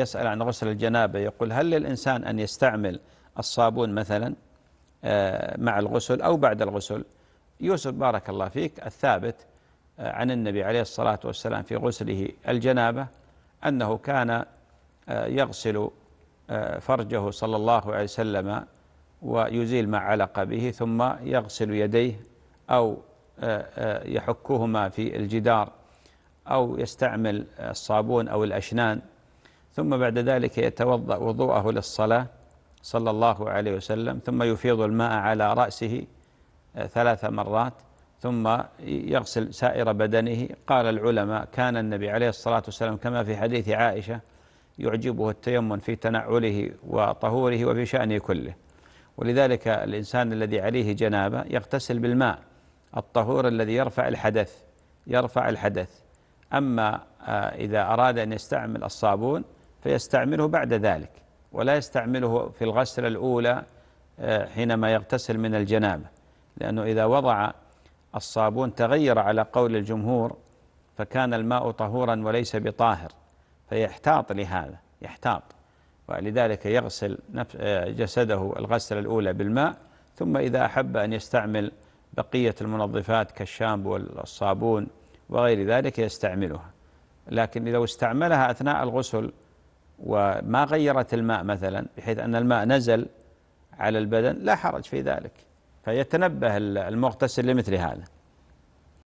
يسأل عن غسل الجنابة يقول هل للإنسان أن يستعمل الصابون مثلا آه، مع الغسل أو بعد الغسل يوسف بارك الله فيك الثابت آه، عن النبي عليه الصلاة والسلام في غسله الجنابة أنه كان آه، يغسل فرجه صلى الله عليه وسلم ويزيل ما علق به ثم يغسل يديه أو يحكهما في الجدار أو يستعمل الصابون أو الأشنان ثم بعد ذلك يتوضأ وضوءه للصلاة صلى الله عليه وسلم ثم يفيض الماء على رأسه آه، ثلاث مرات ثم يغسل سائر بدنه قال العلماء كان النبي عليه الصلاة والسلام كما في حديث عائشة يعجبه التيمم في تنعله وطهوره وفي شأنه كله ولذلك الإنسان الذي عليه جنابة يغتسل بالماء الطهور الذي يرفع الحدث يرفع الحدث أما آه، إذا أراد أن يستعمل الصابون فيستعمله بعد ذلك ولا يستعمله في الغسلة الأولى آه، حينما يغتسل من الجنابة لأنه إذا وضع الصابون تغير على قول الجمهور فكان الماء طهورا وليس بطاهر فيحتاط لهذا يحتاط ولذلك يغسل آه، جسده الغسلة الأولى بالماء ثم إذا أحب أن يستعمل بقية المنظفات كالشامبو والصابون وغير ذلك يستعملها لكن لو استعملها أثناء الغسل وما غيرت الماء مثلا بحيث أن الماء نزل على البدن لا حرج في ذلك فيتنبه المغتسل لمثل هذا